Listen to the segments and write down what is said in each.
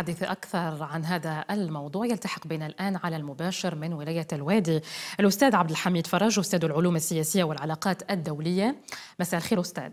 للحديث أكثر عن هذا الموضوع يلتحق بنا الآن على المباشر من ولاية الوادي الأستاذ عبد الحميد فرج أستاذ العلوم السياسية والعلاقات الدولية مساء الخير أستاذ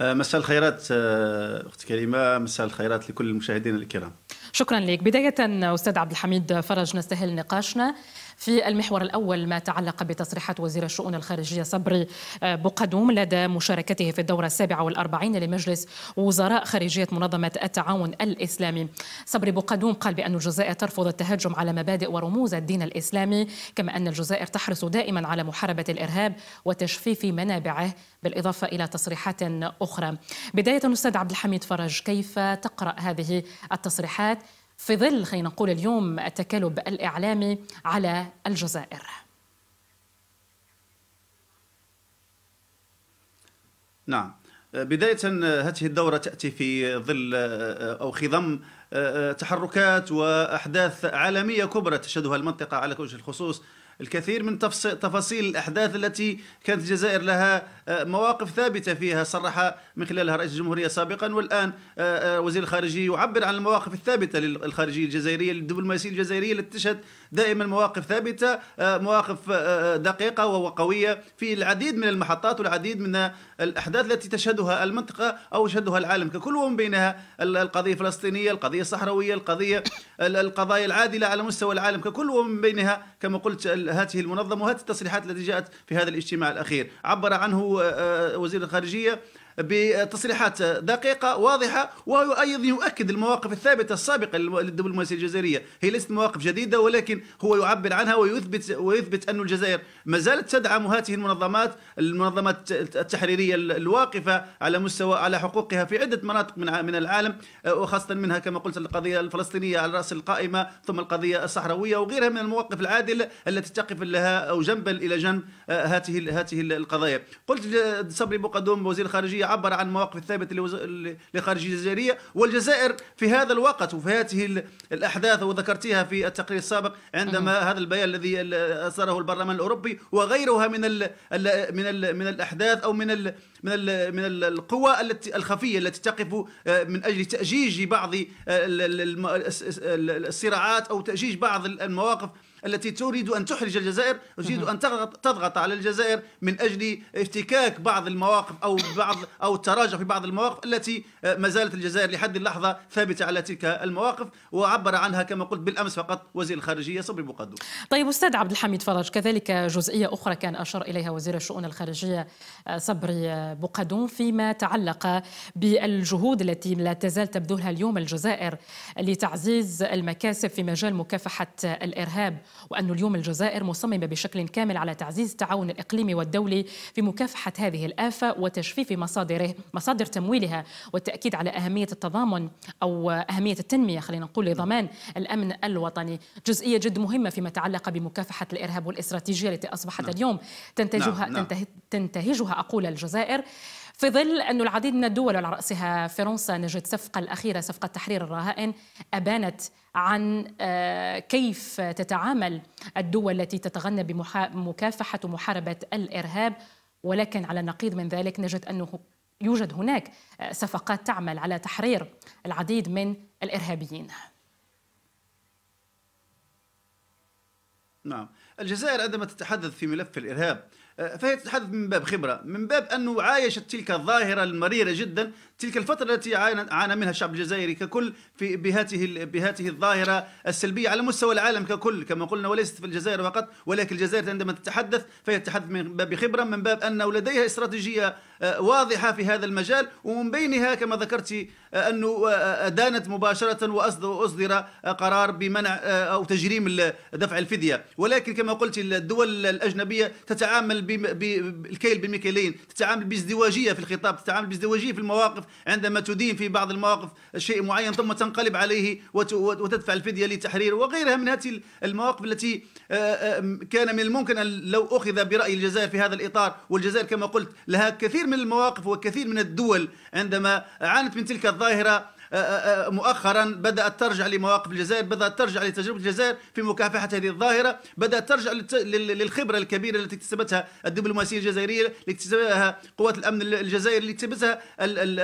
آه، مساء الخيرات آه، اخت كريمه مساء الخيرات لكل المشاهدين الكرام شكرا لك بدايه استاذ عبد الحميد فرج نستهل نقاشنا في المحور الأول ما تعلق بتصريحات وزير الشؤون الخارجية صبري آه، بقدوم لدى مشاركته في الدورة السابعة والأربعين لمجلس وزراء خارجية منظمة التعاون الإسلامي صبري بقدوم قال بأن الجزائر ترفض التهجم على مبادئ ورموز الدين الإسلامي كما أن الجزائر تحرص دائما على محاربة الإرهاب وتجفيف منابعه بالإضافة إلى تصريحات أخرى بداية أستاذ عبد الحميد فرج كيف تقرأ هذه التصريحات في ظل خلينا نقول اليوم التكالب الإعلامي على الجزائر نعم بداية هذه الدورة تأتي في ظل أو خضم تحركات وأحداث عالمية كبرى تشهدها المنطقة على وجه الخصوص الكثير من تفاصيل الأحداث التي كانت الجزائر لها آه، مواقف ثابتة فيها صرح من خلالها رئيس الجمهورية سابقا والآن آه، آه، وزير الخارجية يعبر عن المواقف الثابتة للخارجية الجزائرية للدبلوماسية الجزائرية التي تشهد دائما مواقف ثابتة مواقف دقيقة وقوية في العديد من المحطات والعديد من الأحداث التي تشهدها المنطقة أو يشهدها العالم ككل ومن بينها القضية الفلسطينية القضية الصحراوية القضية القضايا العادلة على مستوى العالم ككل ومن بينها كما قلت هذه المنظمه وهذه التصريحات التي جاءت في هذا الاجتماع الاخير عبر عنه آه، آه، وزير الخارجيه بتصريحات دقيقه واضحه وايضا يؤكد المواقف الثابته السابقه للدبلوماسيه الجزائريه هي ليست مواقف جديده ولكن هو يعبر عنها ويثبت ويثبت ان الجزائر ما زالت تدعم هذه المنظمات المنظمات التحريريه الواقفه على مستوى على حقوقها في عده مناطق من من العالم آه، وخاصه منها كما قلت القضيه الفلسطينيه على راس القائمه ثم القضيه الصحراويه وغيرها من المواقف العادله التي تقف لها او جنبا الى جنب آه، هذه هذه القضايا قلت آه، صبري بقدوم وزير الخارجيه يعبر عن المواقف الثابته لخارج الجزائريه والجزائر في هذا الوقت وفي هذه الاحداث وذكرتها في التقرير السابق عندما هذا البيان الذي اصدره البرلمان الاوروبي وغيرها من الـ من الـ من الاحداث او من الـ من الـ من القوى التي الخفيه التي تقف من اجل تاجيج بعض الصراعات او تاجيج بعض المواقف التي تريد أن تحرج الجزائر تريد أن تضغط على الجزائر من أجل افتكاك بعض المواقف أو بعض أو التراجع في بعض المواقف التي آه، ما زالت الجزائر لحد اللحظة ثابتة على تلك المواقف وعبر عنها كما قلت بالأمس فقط وزير الخارجية صبري بوقدو طيب أستاذ عبد الحميد فرج كذلك جزئية أخرى كان أشار إليها وزير الشؤون الخارجية آه، صبري بوقدون فيما تعلق بالجهود التي لا تزال تبذلها اليوم الجزائر لتعزيز المكاسب في مجال مكافحة الإرهاب وأن اليوم الجزائر مصممة بشكل كامل على تعزيز التعاون الإقليمي والدولي في مكافحة هذه الآفة وتجفيف مصادره مصادر تمويلها والتأكيد على أهمية التضامن أو أهمية التنمية خلينا نقول لضمان الأمن الوطني جزئية جد مهمة فيما يتعلق بمكافحة الإرهاب والاستراتيجية التي أصبحت نعم. اليوم تنتجها, نعم. نعم. تنتهجها أقول الجزائر في ظل أن العديد من الدول على رأسها فرنسا نجد صفقة الأخيرة صفقة تحرير الرهائن أبانت عن آه، كيف تتعامل الدول التي تتغنى بمكافحة ومحاربة الإرهاب ولكن على النقيض من ذلك نجد أنه يوجد هناك آه، صفقات تعمل على تحرير العديد من الإرهابيين نعم الجزائر عندما تتحدث في ملف الإرهاب آه، فهي تتحدث من باب خبرة من باب أنه عايشت تلك الظاهرة المريرة جدا تلك الفترة التي عانى منها الشعب الجزائري ككل في بهاته بهاته الظاهرة السلبية على مستوى العالم ككل كما قلنا وليست في الجزائر فقط ولكن الجزائر عندما تتحدث فهي تتحدث من باب خبرة من باب أنه لديها استراتيجية آه، واضحه في هذا المجال ومن بينها كما ذكرت آه، انه آه، دانت مباشره واصدر قرار بمنع او تجريم دفع الفديه ولكن كما قلت الدول الاجنبيه تتعامل بالكيل بمكيلين تتعامل بازدواجيه في الخطاب تتعامل بازدواجيه في المواقف عندما تدين في بعض المواقف شيء معين ثم تنقلب عليه وتدفع الفديه لتحرير وغيرها من هذه المواقف التي كان من الممكن ان لو اخذ براي الجزائر في هذا الاطار والجزائر كما قلت لها كثير من من المواقف وكثير من الدول عندما عانت من تلك الظاهرة آه، آه، آه، مؤخرا بدأت ترجع لمواقف الجزائر بدأت ترجع لتجربة الجزائر في مكافحة هذه الظاهرة بدأت ترجع للخبرة الكبيرة التي اكتسبتها الدبلوماسية الجزائرية التي اكتسبتها قوات الأمن الجزائري التي اكتسبتها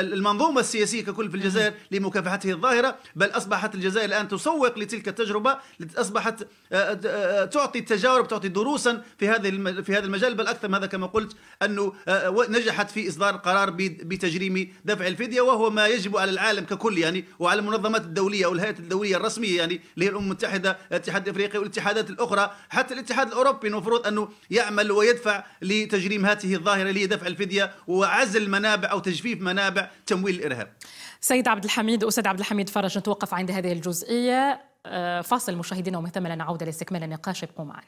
المنظومة السياسية ككل في الجزائر لمكافحة هذه الظاهرة بل أصبحت الجزائر الآن تسوق لتلك التجربة أصبحت تعطي تجارب تعطي دروسا في هذه في هذا المجال بل أكثر من هذا كما قلت أنه نجحت في إصدار قرار بتجريم دفع الفدية وهو ما يجب على العالم ككل الكل يعني وعلى المنظمات الدوليه والهيئات الدوليه الرسميه يعني اللي هي الامم المتحده الاتحاد الافريقي والاتحادات الاخرى حتى الاتحاد الاوروبي المفروض انه يعمل ويدفع لتجريم هذه الظاهره اللي هي دفع الفديه وعزل منابع او تجفيف منابع تمويل الارهاب. سيد عبد الحميد استاذ عبد الحميد فرج نتوقف عند هذه الجزئيه آه، فاصل مشاهدينا ومهتمة لنعود لاستكمال النقاش ابقوا معنا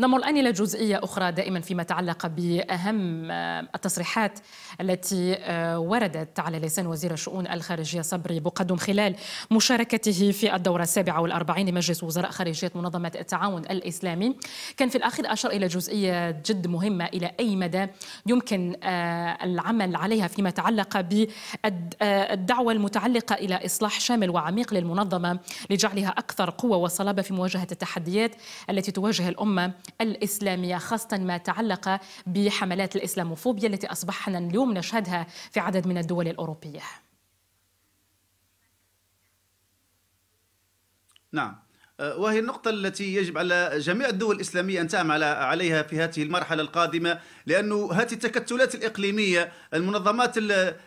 نمر الآن إلى جزئية أخرى دائما فيما تعلق بأهم آه، التصريحات التي آه، وردت على لسان وزير الشؤون الخارجية صبري بقدم خلال مشاركته في الدورة السابعة والأربعين لمجلس وزراء خارجية منظمة التعاون الإسلامي كان في الأخير أشار إلى جزئية جد مهمة إلى أي مدى يمكن آه، العمل عليها فيما تعلق بالدعوة المتعلقة إلى إصلاح شامل وعميق للمنظمة لجعلها أكثر قوة وصلابة في مواجهة التحديات التي تواجه الأمة الأمة الإسلامية خاصة ما تعلق بحملات الإسلاموفوبيا التي أصبحنا اليوم نشهدها في عدد من الدول الأوروبية نعم أه، وهي النقطة التي يجب على جميع الدول الإسلامية أن تعمل عليها في هذه المرحلة القادمة لأن هذه التكتلات الإقليمية المنظمات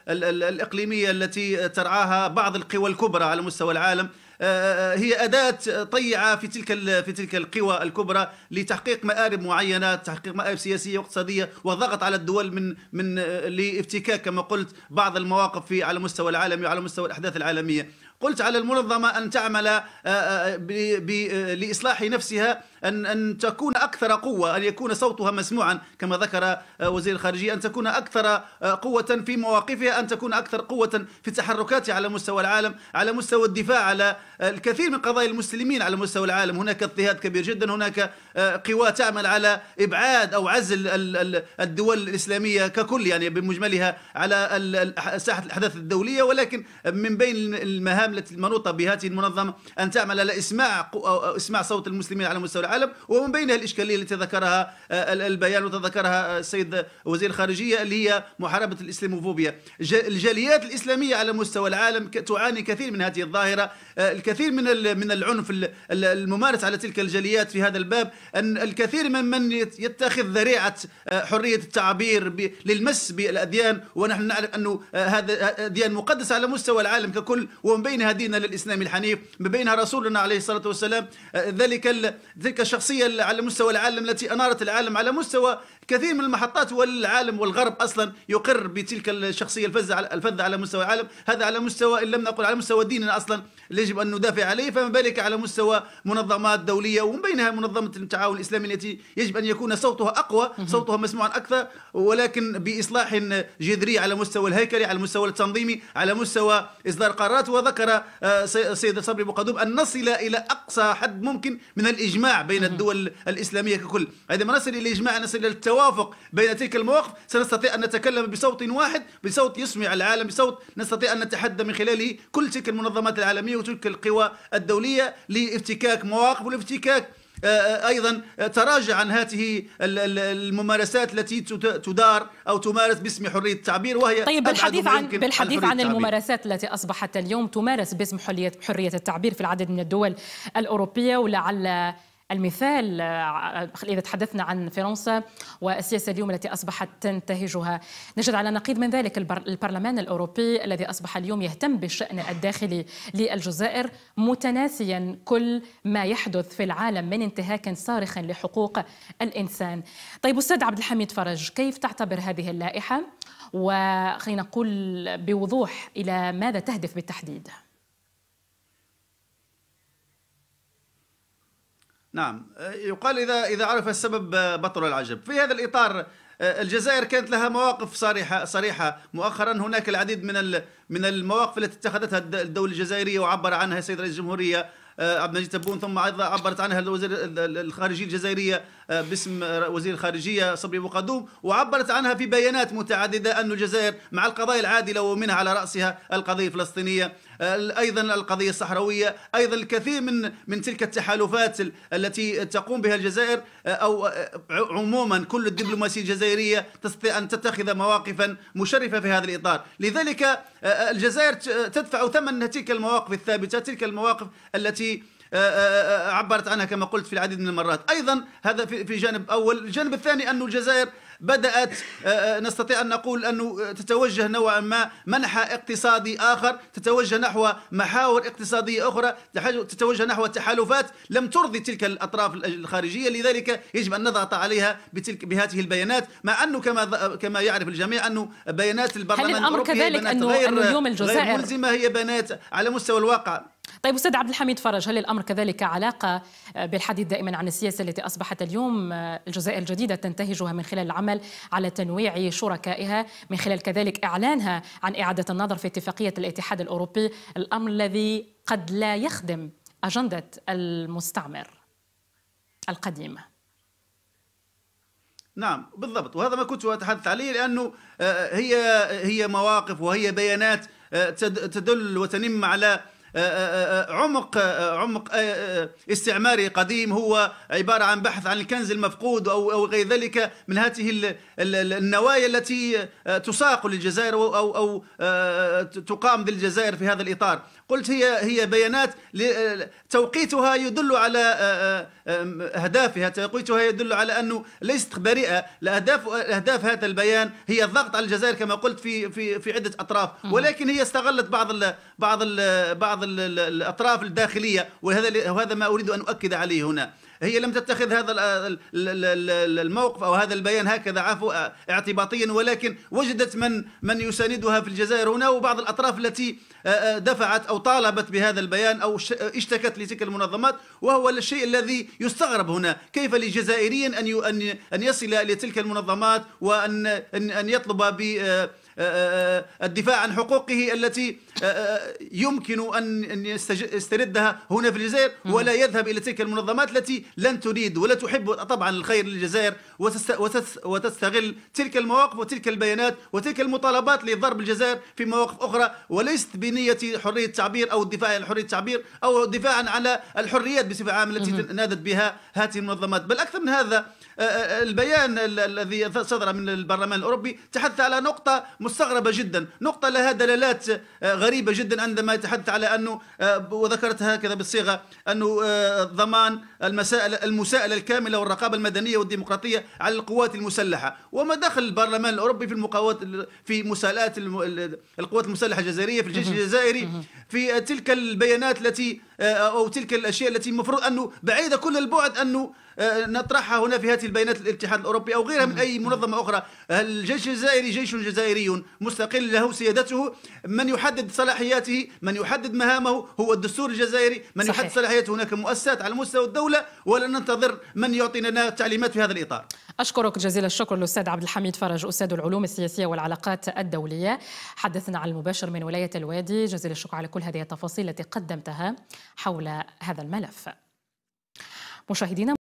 الإقليمية التي ترعاها بعض القوى الكبرى على مستوى العالم آه، آه، هي أداة طيعة في تلك في تلك القوى الكبرى لتحقيق مآرب معينة تحقيق مآرب سياسية واقتصادية وضغط على الدول من من آه، لافتكاك كما قلت بعض المواقف في على مستوى العالمي وعلى مستوى الأحداث العالمية قلت على المنظمة أن تعمل لإصلاح نفسها أن أن تكون أكثر قوة أن يكون صوتها مسموعا كما ذكر آه، وزير الخارجية أن تكون أكثر آه، قوة في مواقفها أن تكون أكثر قوة في تحركاتها على مستوى العالم على مستوى الدفاع على آه، الكثير من قضايا المسلمين على مستوى العالم هناك اضطهاد كبير جدا هناك قوى تعمل على إبعاد أو عزل الدول الإسلامية ككل يعني بمجملها على ساحة الأحداث الدولية ولكن من بين المهام التي المنوطة بهذه المنظمة أن تعمل على إسماع إسماع صوت المسلمين على مستوى العالم العالم ومن بينها الإشكالية التي ذكرها آه، البيان وتذكرها آه، السيد وزير الخارجية اللي هي محاربة الإسلاموفوبيا الجاليات الإسلامية على مستوى العالم تعاني كثير من هذه الظاهرة آه، الكثير من من العنف الممارس على تلك الجاليات في هذا الباب أن الكثير من من يتخذ ذريعة حرية التعبير للمس بالأديان ونحن نعرف أنه هذا أديان مقدسة على مستوى العالم ككل ومن بينها ديننا الإسلامي الحنيف من بينها رسولنا عليه الصلاة والسلام ذلك تلك الشخصية على مستوى العالم التي أنارت العالم على مستوى كثير من المحطات والعالم والغرب أصلا يقر بتلك الشخصية الفذة الفذة على مستوى العالم هذا على مستوى إن لم نقل على مستوى ديننا أصلا يجب أن ندافع عليه فما بالك على مستوى منظمات دولية ومن بينها منظمة التعاون الإسلامي التي يجب أن يكون صوتها أقوى صوتها مسموعا أكثر ولكن بإصلاح جذري على مستوى الهيكلي على مستوى التنظيمي على مستوى إصدار قرارات وذكر آه، سيد صبري بقدوم أن نصل إلى أقصى حد ممكن من الإجماع بين الدول الإسلامية ككل عندما نصل إلى إجماع نصل إلى التوافق بين تلك المواقف سنستطيع أن نتكلم بصوت واحد بصوت يسمع العالم بصوت نستطيع أن نتحدى من خلاله كل تلك المنظمات العالمية وتلك القوى الدولية لافتكاك مواقف والافتكاك آه، آه، ايضا تراجع عن هذه الممارسات التي تدار او تمارس باسم حريه التعبير وهي طيب بالحديث عن بالحديث عن, عن الممارسات التي اصبحت اليوم تمارس باسم حريه حريه التعبير في العدد من الدول الاوروبيه ولعل المثال آه، إذا تحدثنا عن فرنسا والسياسة اليوم التي أصبحت تنتهجها نجد على نقيض من ذلك البرلمان الأوروبي الذي أصبح اليوم يهتم بالشأن الداخلي للجزائر متناسيا كل ما يحدث في العالم من انتهاك صارخ لحقوق الإنسان طيب أستاذ عبد الحميد فرج كيف تعتبر هذه اللائحة وخلينا نقول بوضوح إلى ماذا تهدف بالتحديد؟ نعم أه، يقال إذا إذا عرف السبب أه، بطل العجب في هذا الإطار أه، الجزائر كانت لها مواقف صريحة صريحة مؤخرا هناك العديد من من المواقف التي اتخذتها الدولة الجزائرية وعبر عنها السيد رئيس الجمهورية عبد المجيد تبون ثم ايضا عبرت عنها وزير الخارجيه الجزائريه باسم وزير الخارجيه صبري بوقدوم وعبرت عنها في بيانات متعدده ان الجزائر مع القضايا العادله ومنها على راسها القضيه الفلسطينيه ايضا القضيه الصحراويه ايضا الكثير من من تلك التحالفات التي تقوم بها الجزائر آه، او آه، عموما كل الدبلوماسيه الجزائريه تستطيع ان تتخذ مواقفا مشرفه في هذا الاطار لذلك آه، الجزائر تدفع ثمن تلك المواقف الثابته تلك المواقف التي عبرت عنها كما قلت في العديد من المرات ايضا هذا في جانب اول الجانب الثاني أن الجزائر بدأت آه، آه، نستطيع أن نقول أنه تتوجه نوعا ما منحى اقتصادي آخر تتوجه نحو محاور اقتصادية أخرى تتوجه نحو تحالفات لم ترضي تلك الأطراف الخارجية لذلك يجب أن نضغط عليها بتلك بهذه البيانات مع أنه كما كما يعرف الجميع أنه بيانات البرلمان الأوروبي كذلك بيانات أنه غير, أنه يوم الجزائر غير ملزمة هي بيانات على مستوى الواقع طيب أستاذ عبد الحميد فرج هل الأمر كذلك علاقة آه، بالحديث دائما عن السياسة التي أصبحت اليوم آه، الجزائر الجديدة تنتهجها من خلال العمل على تنويع شركائها من خلال كذلك إعلانها عن إعادة النظر في اتفاقية الاتحاد الأوروبي الأمر الذي قد لا يخدم أجندة المستعمر القديمه نعم بالضبط وهذا ما كنت أتحدث عليه لأنه آه، هي هي مواقف وهي بيانات تدل وتنم على آه، آه، آه، عمق عمق استعماري قديم هو عبارة عن بحث عن الكنز المفقود أو أو غير ذلك من هذه النوايا التي تساق للجزائر أو أو تقام للجزائر في هذا الإطار قلت هي هي بيانات توقيتها يدل على أهدافها توقيتها يدل على أنه ليست بريئة الأهداف أهداف هذا البيان هي الضغط على الجزائر كما قلت في في في عدة أطراف ولكن هي استغلت بعض بعض الـ بعض الـ الاطراف الداخليه وهذا وهذا ما اريد ان اؤكد عليه هنا هي لم تتخذ هذا الموقف او هذا البيان هكذا عفوا اعتباطيا ولكن وجدت من من يساندها في الجزائر هنا وبعض الاطراف التي دفعت او طالبت بهذا البيان او اشتكت لتلك المنظمات وهو الشيء الذي يستغرب هنا كيف لجزائري ان ان يصل لتلك المنظمات وان ان يطلب ب الدفاع عن حقوقه التي آه، آه، يمكن أن يستردها هنا في الجزائر ولا يذهب إلى تلك المنظمات التي لن تريد ولا تحب طبعا الخير للجزائر وتستغل تلك المواقف وتلك البيانات وتلك المطالبات لضرب الجزائر في مواقف أخرى وليست بنية حرية التعبير أو الدفاع عن حرية التعبير أو دفاعا على الحريات بصفة عامة التي نادت بها هذه المنظمات بل أكثر من هذا آه، آه، آه، البيان الذي صدر من البرلمان الأوروبي تحدث على نقطة مستغربة جدا نقطة لها دلالات غريبة جدا عندما يتحدث على أنه وذكرتها هكذا بالصيغة أنه ضمان المسائل المساءلة الكاملة والرقابة المدنية والديمقراطية على القوات المسلحة وما دخل البرلمان الأوروبي في المقاومات في مساءلات القوات المسلحة الجزائرية في الجيش الجزائري في تلك البيانات التي أو تلك الأشياء التي المفروض أنه بعيدة كل البعد أنه آه، نطرحها هنا في هذه البيانات الاتحاد الاوروبي او غيرها من اي منظمه اخرى الجيش الجزائري جيش جزائري مستقل له سيادته من يحدد صلاحياته من يحدد مهامه هو الدستور الجزائري من صحيح. يحدد صلاحياته هناك مؤسسات على مستوى الدوله ولا ننتظر من يعطينا تعليمات في هذا الاطار أشكرك جزيل الشكر الأستاذ عبد الحميد فرج أستاذ العلوم السياسية والعلاقات الدولية حدثنا على المباشر من ولاية الوادي جزيل الشكر على كل هذه التفاصيل التي قدمتها حول هذا الملف مشاهدينا